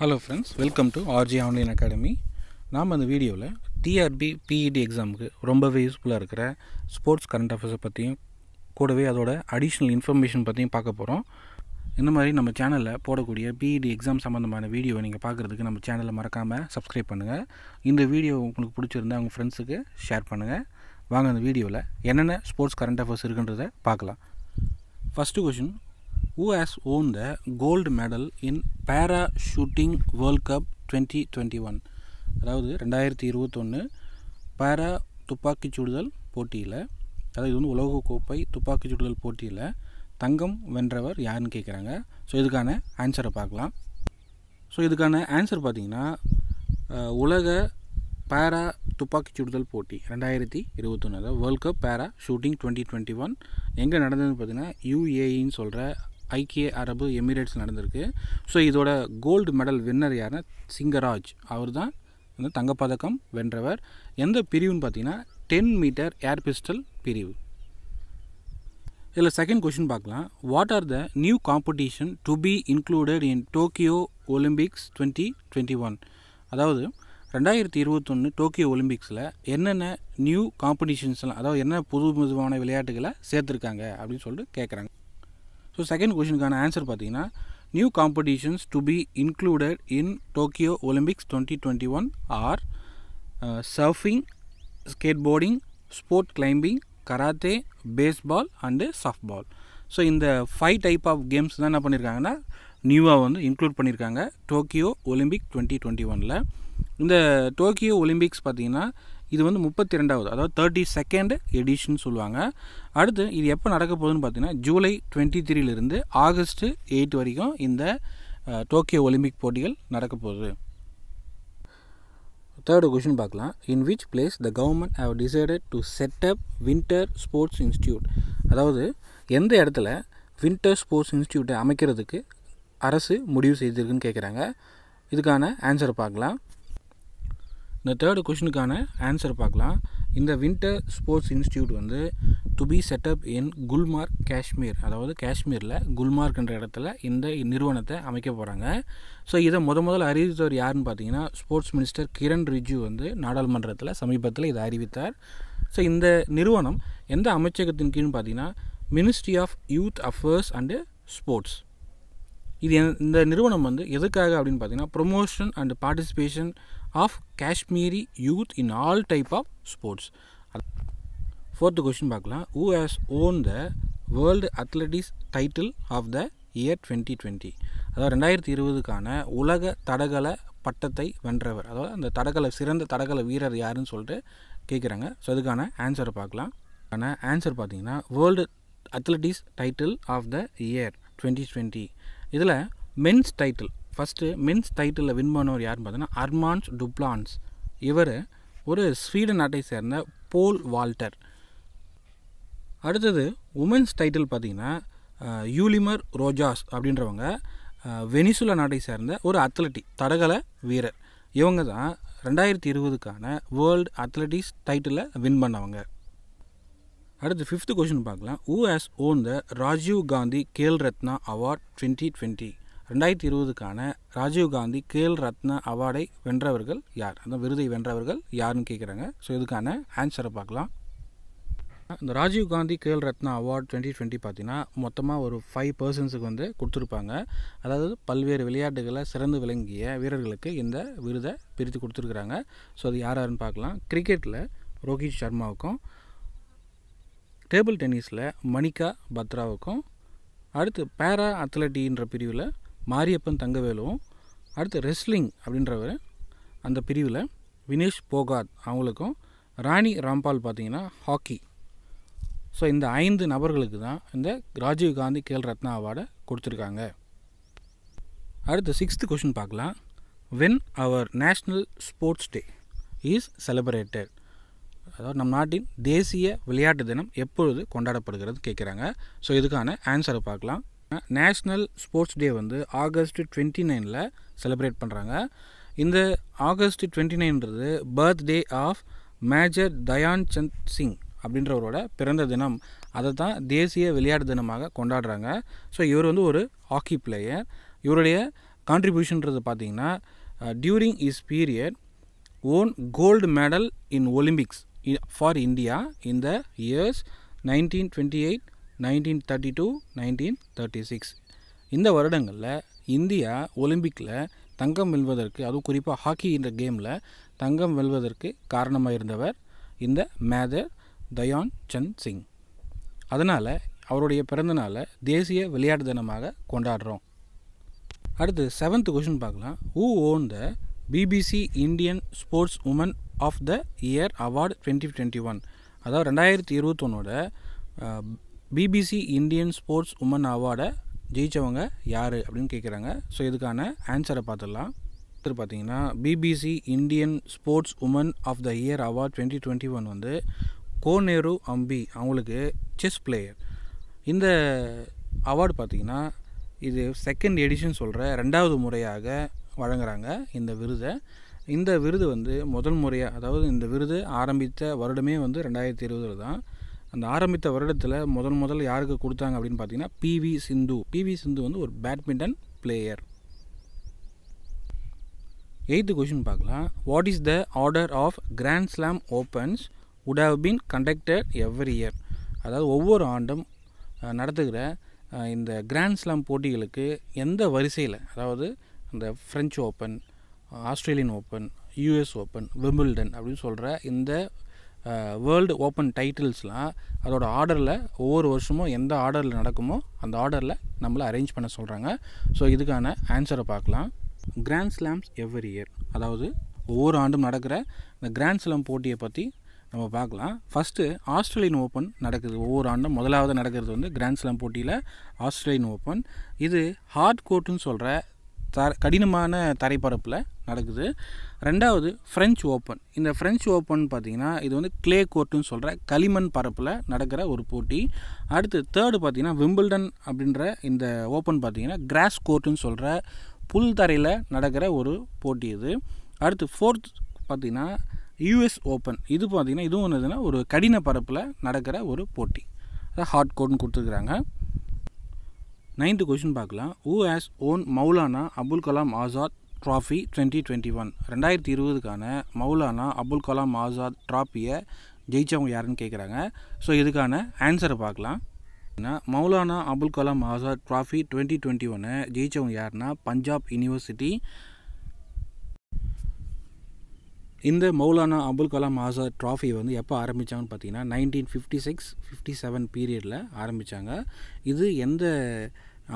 hello friends welcome to RG online academy நாம் அந்த வீடியோவில் டிஆர்பி பிஇடி எக்ஸாமுக்கு ரொம்பவே யூஸ்ஃபுல்லாக இருக்கிற ஸ்போர்ட்ஸ் கரண்ட் அஃபேர்ஸை பற்றியும் கூடவே அதோட அடிஷ்னல் இன்ஃபர்மேஷன் பற்றியும் பார்க்க போகிறோம் இந்த மாதிரி நம்ம சேனலில் போடக்கூடிய பிஇடி எக்ஸாம் e சம்மந்தமான வீடியோ நீங்கள் பார்க்குறதுக்கு நம்ம சேனலை மறக்காமல் சப்ஸ்கிரைப் பண்ணுங்கள் இந்த வீடியோ உங்களுக்கு பிடிச்சிருந்தா உங்கள் ஃப்ரெண்ட்ஸுக்கு ஷேர் பண்ணுங்கள் வாங்க அந்த வீடியோவில் என்னென்ன ஸ்போர்ட்ஸ் கரண்ட் அஃபேர்ஸ் இருக்குன்றதை பார்க்கலாம் first question who has won the gold medal in para shooting world cup 2021 அதாவது ரெண்டாயிரத்தி இருபத்தொன்று பேரா துப்பாக்கி சுடுதல் போட்டியில் அதாவது இது வந்து உலகக்கோப்பை துப்பாக்கி சுடுதல் போட்டியில் தங்கம் வென்றவர் யாருன்னு கேட்குறாங்க ஸோ இதுக்கான ஆன்சரை பார்க்கலாம் ஸோ இதுக்கான ஆன்சர் பார்த்தீங்கன்னா உலக பேரா துப்பாக்கி சுடுதல் போட்டி ரெண்டாயிரத்தி இருபத்தொன்று அதாவது world cup para shooting twenty twenty one எங்கே நடந்ததுன்னு பார்த்தீங்கன்னா யூஏஇன்னு e சொல்கிற ஐக்கிய அரபு எமிரேட்ஸ் நடந்திருக்கு ஸோ இதோட கோல்டு மெடல் வின்னர் யாருன்னா சிங்கராஜ் அவர் தான் வந்து தங்கப்பதக்கம் வென்றவர் எந்த பிரிவுன்னு பார்த்தீங்கன்னா டென் மீட்டர் ஏர் பிஸ்டல் பிரிவு இதில் செகண்ட் கொஷின் பார்க்கலாம் what are the new competition to be included in Tokyo Olympics twenty twenty one அதாவது ரெண்டாயிரத்தி இருபத்தொன்று டோக்கியோ ஒலிம்பிக்ஸில் என்னென்ன நியூ காம்படிஷன்ஸ்லாம் அதாவது என்ன புது விதமான விளையாட்டுகளை சேர்த்துருக்காங்க அப்படின்னு சொல்லிட்டு கேட்குறாங்க ஸோ செகண்ட் கொஷனுக்கான ஆன்சர் பார்த்தீங்கன்னா new competitions to be included in Tokyo Olympics twenty twenty one are surfing skateboarding sport climbing karate baseball and softball so இந்த ஃபைவ் டைப் ஆஃப் கேம்ஸ் தான் என்ன பண்ணியிருக்காங்கன்னா நியூவாக வந்து இன்க்ளூட் பண்ணியிருக்காங்க Tokyo Olympic twenty twenty ஒனில் இந்த Tokyo Olympics பார்த்திங்கன்னா இது வந்து முப்பத்தி ரெண்டாவது அதாவது தேர்ட்டி செகண்ட் எடிஷன் சொல்லுவாங்க அடுத்து இது எப்போ நடக்க போகுதுன்னு பார்த்தீங்கன்னா ஜூலை டுவெண்ட்டி த்ரீலேருந்து ஆகஸ்ட் எயிட் வரைக்கும் இந்த டோக்கியோ ஒலிம்பிக் போட்டிகள் நடக்க போகுது தேர்டு கொஷின் பார்க்கலாம் in which place the government have decided to setup winter sports institute அதாவது எந்த இடத்துல வின்டர் ஸ்போர்ட்ஸ் இன்ஸ்டியூட்டை அமைக்கிறதுக்கு அரசு முடிவு செய்திருக்குன்னு கேட்குறாங்க இதுக்கான ஆன்சரை பார்க்கலாம் இந்த தேர்டு கொஷினுக்கான ஆன்சர் பார்க்கலாம் இந்த வின்டர் ஸ்போர்ட்ஸ் இன்ஸ்டியூட் வந்து to be setup in Gulmarg Kashmir அதாவது காஷ்மீரில் குல்மார்க் என்ற இடத்துல இந்த நிறுவனத்தை அமைக்க போகிறாங்க ஸோ இதை முத முதல்ல அறிவித்தவர் யாருன்னு பார்த்தீங்கன்னா ஸ்போர்ட்ஸ் மினிஸ்டர் கிரண் ரிஜு வந்து நாடாளுமன்றத்தில் சமீபத்தில் இதை அறிவித்தார் ஸோ இந்த நிறுவனம் எந்த அமைச்சகத்தின் கீழ்னு பார்த்தீங்கன்னா ministry of youth affairs and sports இது இந்த நிறுவனம் வந்து எதுக்காக அப்படின்னு பார்த்தீங்கன்னா promotion and participation of Kashmiri youth in all type of sports fourth question பார்க்கலாம் who has won the world athletics title of the year twenty twenty அதாவது ரெண்டாயிரத்தி இருபதுக்கான உலக தடகள பட்டத்தை வென்றவர் அதாவது அந்த தடகள சிறந்த தடகள வீரர் யாருன்னு சொல்லிட்டு கேட்குறாங்க ஸோ அதுக்கான ஆன்சரை பார்க்கலாம் ஆனால் ஆன்சர் பார்த்தீங்கன்னா world athletics title of the year twenty twenty இதில் மென்ஸ் டைட்டில் ஃபஸ்ட்டு மென்ஸ் டைட்டிலில் வின் பண்ணவர் யாருன்னு பார்த்தோன்னா அர்மான்ஸ் டுப்ளான்ஸ் இவர் ஒரு ஸ்வீடன் நாட்டை சேர்ந்த போல் வால்டர் அடுத்தது உமன்ஸ் டைட்டில் பார்த்திங்கன்னா யூலிமர் ரோஜாஸ் அப்படின்றவங்க வெனிசுலா நாட்டை சேர்ந்த ஒரு அத்லட்டிக் தடகள வீரர் இவங்க தான் ரெண்டாயிரத்தி இருபதுக்கான வேர்ல்டு அத்லட்டிக்ஸ் டைட்டிலில் வின் பண்ணவங்க அடுத்து ஃபிஃப்த்து கொஷின் பார்க்கலாம் who has own the Rajiv Gandhi Khel Ratna award twenty twenty ரெண்டாயிரத்தி இருபதுக்கான ராஜீவ்காந்தி கேல் ரத்ன அவார்டை வென்றவர்கள் யார் அந்த விருதை வென்றவர்கள் யாருன்னு கேட்குறாங்க ஸோ இதுக்கான ஆன்சரை பார்க்கலாம் இந்த Rajiv Gandhi Khel Ratna award twenty twenty பார்த்தீங்கன்னா மொத்தமாக ஒரு ஃபைவ் பர்சன்ஸுக்கு வந்து கொடுத்துருப்பாங்க அதாவது பல்வேறு விளையாட்டுகளை சிறந்து விளங்கிய வீரர்களுக்கு இந்த விருதை பிரித்து கொடுத்துருக்குறாங்க ஸோ அது யார் யாருன்னு பார்க்கலாம் கிரிக்கெட்டில் ரோஹித் சர்மாவுக்கும் டேபிள் டென்னிஸில் மணிகா பத்ராவுக்கும் அடுத்து பேரா அத்லட்டின்ற பிரிவில் மாரியப்பன் தங்கவேலுவும் அடுத்து ரெஸ்லிங் அப்படின்றவர் அந்த பிரிவில் வினேஷ் போகாத் அவங்களுக்கும் ராணி ராம்பால் பார்த்தீங்கன்னா ஹாக்கி ஸோ இந்த ஐந்து நபர்களுக்கு தான் இந்த ராஜீவ் காந்தி கேல் ரத்னா அவார்டை கொடுத்துருக்காங்க அடுத்து சிக்ஸ்த்து கொஷின் பார்க்கலாம் when our national sports day is celebrated அதாவது நம் நாட்டின் தேசிய விளையாட்டு தினம் எப்பொழுது கொண்டாடப்படுகிறது கேட்குறாங்க ஸோ இதுக்கான ஆன்சரை பார்க்கலாம் நேஷ்னல் ஸ்போர்ட்ஸ் டே வந்து ஆகஸ்ட் டுவெண்ட்டி நைனில் செலிப்ரேட் பண்ணுறாங்க இந்த ஆகஸ்ட் டுவெண்ட்டி நைன்றது birthday of major Dhyan Chand Singh அப்படின்றவரோட பிறந்த தினம் அதை தான் தேசிய விளையாட்டு தினமாக கொண்டாடுறாங்க ஸோ இவர் வந்து ஒரு ஹாக்கி பிளேயர் இவருடைய கான்ட்ரிபியூஷன்றது பார்த்தீங்கன்னா during is period won gold medal in Olympics for India இந்த years nineteen twenty eight nineteen thirty two nineteen thirty six இந்த வருடங்களில் இந்தியா ஒலிம்பிக்கில் தங்கம் வெல்வதற்கு அதுவும் குறிப்பாக ஹாக்கி என்ற கேமில் தங்கம் வெல்வதற்கு காரணமாக இருந்தவர் இந்த மேதர் தயான் சந்த் சிங் அதனால் அவருடைய பிறந்தநாளை தேசிய விளையாட்டு தினமாக கொண்டாடுறோம் அடுத்து செவன்த் கொஷின் பார்க்கலாம் who won the BBC Indian sportswoman of the year award twenty twenty one அதாவது ரெண்டாயிரத்தி இருபத்தொன்னோட பிபிசி இந்தியன் ஸ்போர்ட்ஸ் உமன் அவார்டை ஜெயித்தவங்க யார் அப்படின்னு கேட்குறாங்க ஸோ இதுக்கான ஆன்சரை பார்த்துடலாம் அடுத்து பார்த்தீங்கன்னா BBC Indian sportswoman of the year award twenty twenty one வந்து கோநேரு அம்பி அவங்களுக்கு செஸ் பிளேயர் இந்த அவார்டு பார்த்திங்கன்னா இது செகண்ட் எடிஷன் சொல்கிற ரெண்டாவது முறையாக வழங்குகிறாங்க இந்த விருதை இந்த விருது வந்து முதல் முறையாக அதாவது இந்த விருது ஆரம்பித்த வருடமே வந்து ரெண்டாயிரத்தி இருபதில் தான் அந்த ஆரம்பித்த வருடத்தில் முதல் முதல்ல யாருக்கு கொடுத்தாங்க அப்படின்னு பார்த்தீங்கன்னா பிவி சிந்து பிவி சிந்து வந்து ஒரு பேட்மிண்டன் பிளேயர் எயித்து கொஷின் பார்க்கலாம் what is the order of grand slam opens would have been conducted every year அதாவது ஒவ்வொரு ஆண்டும் நடத்துகிற இந்த கிராண்ட் ஸ்லாம் போட்டிகளுக்கு எந்த வரிசையில் அதாவது இந்த French open Australian open US open Wimbledon அப்படின்னு சொல்கிற இந்த வேர்ல்டு ஓப்பன் டைட்டில்ஸ்லாம் அதோட ஆர்டரில் ஒவ்வொரு வருஷமும் எந்த ஆர்டரில் நடக்குமோ அந்த ஆர்டரில் நம்மளை அரேஞ்ச் பண்ண சொல்கிறாங்க ஸோ இதுக்கான ஆன்சரை பார்க்கலாம் கிராண்ட் ஸ்லாம்ஸ் எவ்ரி இயர் அதாவது ஒவ்வொரு ஆண்டும் நடக்கிற இந்த கிராண்ட் ஸ்லாம் போட்டியை பற்றி நம்ம பார்க்கலாம் ஃபஸ்ட்டு ஆஸ்திரேலியன் ஓப்பன் நடக்குது ஒவ்வொரு ஆண்டும் முதலாவது நடக்கிறது வந்து கிராண்ட் ஸ்லாம் போட்டியில் ஆஸ்திரேலியன் ஓப்பன் இது ஹார்ட் கோர்ட்டுன்னு சொல்கிற தர கடினமான தரைப்பரப்பில் நடக்குது ரெண்டாவது ஃப்ரெஞ்ச் ஓப்பன் இந்த ஃப்ரெஞ்ச் ஓப்பன் பார்த்திங்கன்னா இது வந்து கிளே கோர்ட்டுன்னு சொல்கிற களிமண் பரப்பில் நடக்கிற ஒரு போட்டி அடுத்து தேர்டு பார்த்திங்கன்னா விம்பிள்டன் அப்படின்ற இந்த ஓப்பன் பார்த்திங்கன்னா கிராஸ் கோர்ட்டுன்னு சொல்கிற புல் தரையில் நடக்கிற ஒரு போட்டி இது அடுத்து ஃபோர்த் பார்த்திங்கன்னா யூஎஸ் ஓப்பன் இது பார்த்திங்கன்னா இதுவும் என்னதுன்னா ஒரு கடின பரப்பில் நடக்கிற ஒரு போட்டி அதை ஹார்ட் கோட்னு கொடுத்துருக்குறாங்க நைன்த்து கொஷின் பார்க்கலாம் who has won Maulana Abul Kalam Azad trophy twenty twenty one ரெண்டாயிரத்தி இருபதுக்கான மௌலானா அபுல் கலாம் ஆசாத் ட்ராஃபியை ஜெயித்தவங்க யாருன்னு கேட்குறாங்க ஸோ இதுக்கான ஆன்சரை பார்க்கலாம் Maulana Abul Kalam Azad trophy twenty twenty ஒன்று ஜெயித்தவங்க யாருன்னா பஞ்சாப் யூனிவர்சிட்டி இந்த மௌலானா அபுல் கலாம் ஆசாத் ட்ராஃபி வந்து எப்போ ஆரம்பித்தாங்கன்னு பார்த்தீங்கன்னா nineteen fifty six fifty seven பீரியடில் ஆரம்பித்தாங்க இது எந்த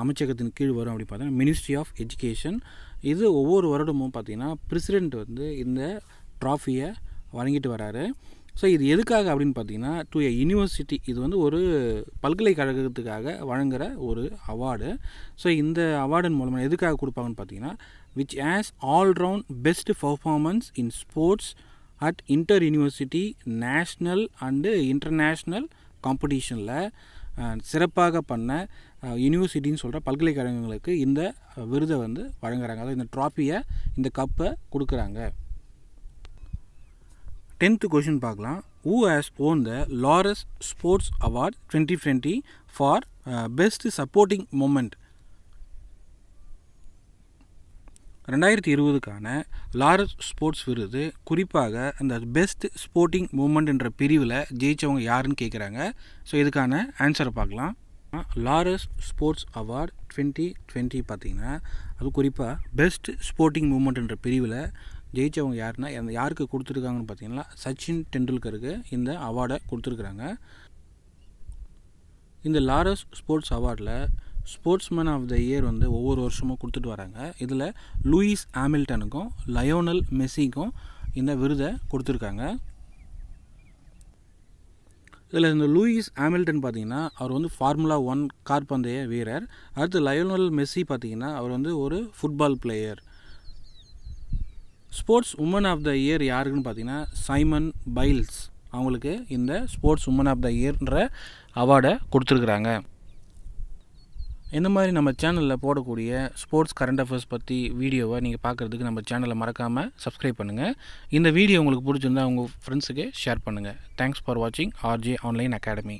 அமைச்சகத்தின் கீழ் வரும் அப்படின்னு பார்த்தீங்கன்னா மினிஸ்ட்ரி ஆஃப் எஜுகேஷன் இது ஒவ்வொரு வருடமும் பார்த்திங்கன்னா பிரசிடெண்ட் வந்து இந்த ட்ராஃபியை வழங்கிட்டு வராரு ஸோ இது எதுக்காக அப்படின்னு பார்த்தீங்கன்னா டு எ யூனிவர்சிட்டி இது வந்து ஒரு பல்கலைக்கழகத்துக்காக வழங்குகிற ஒரு அவார்டு ஸோ இந்த அவார்டின் மூலமாக எதுக்காக கொடுப்பாங்கன்னு பார்த்தீங்கன்னா which has all-round best performance in sports at inter university national and international காம்படிஷனில் சிறப்பாக பண்ண யூனிவர்சிட்டின்னு சொல்கிற பல்கலைக்கழகங்களுக்கு இந்த விருதை வந்து வழங்குறாங்க அதாவது இந்த ட்ராஃபியை இந்த கப்பை கொடுக்குறாங்க டென்த்து கொஷின் பார்க்கலாம் who has won the Laureus sports award twenty twenty for best supporting moment ரெண்டாயிரத்தி இருபதுக்கான லாரஸ் ஸ்போர்ட்ஸ் விருது குறிப்பாக அந்த பெஸ்ட் ஸ்போர்ட்டிங் மூமெண்ட் என்ற பிரிவில் ஜெயித்தவங்க யாருன்னு கேட்குறாங்க ஸோ இதுக்கான ஆன்சரை பார்க்கலாம் Laureus sports award twenty twenty பார்த்திங்கன்னா அது குறிப்பாக பெஸ்ட் ஸ்போர்ட்டிங் மூமெண்ட் என்ற பிரிவில் ஜெயித்தவங்க யாருன்னா அந்த யாருக்கு கொடுத்துருக்காங்கன்னு பார்த்தீங்கன்னா சச்சின் டெண்டுல்கருக்கு இந்த அவார்டை கொடுத்துருக்குறாங்க இந்த லாரஸ் ஸ்போர்ட்ஸ் அவார்டில் sportsman of the year வந்து ஒவ்வொரு வருஷமும் கொடுத்துட்டு வராங்க இதில் லூயிஸ் ஆமில்டனுக்கும் லயோனல் மெஸ்ஸிக்கும் இந்த விருதை கொடுத்துருக்காங்க இதில் இந்த லூயிஸ் ஆமில்டன் பார்த்தீங்கன்னா அவர் வந்து ஃபார்முலா ஒன் கார் பந்தய வீரர் அடுத்து லயோனல் மெஸ்ஸி பார்த்தீங்கன்னா அவர் வந்து ஒரு football player sportswoman of the year யாருக்குன்னு பார்த்தீங்கன்னா சைமன் பைல்ஸ் அவங்களுக்கு இந்த ஸ்போர்ட்ஸ் உமன் ஆஃப் த இயர்ன்ற அவார்டை கொடுத்துருக்குறாங்க இந்த மாதிரி நம்ம சேனலில் போடக்கூடிய ஸ்போர்ட்ஸ் கரண்ட் அஃபேர்ஸ் பற்றி வீடியோவை நீங்கள் பார்க்குறதுக்கு நம்ம சேனலை மறக்காமல் சப்ஸ்கிரைப் பண்ணுங்கள் இந்த வீடியோ உங்களுக்கு பிடிச்சிருந்தா உங்கள் ஃப்ரெண்ட்ஸுக்கு ஷேர் பண்ணுங்கள் தேங்க்ஸ் ஃபார் வாட்சிங் ஆர்ஜே ஆன்லைன் அகாடமி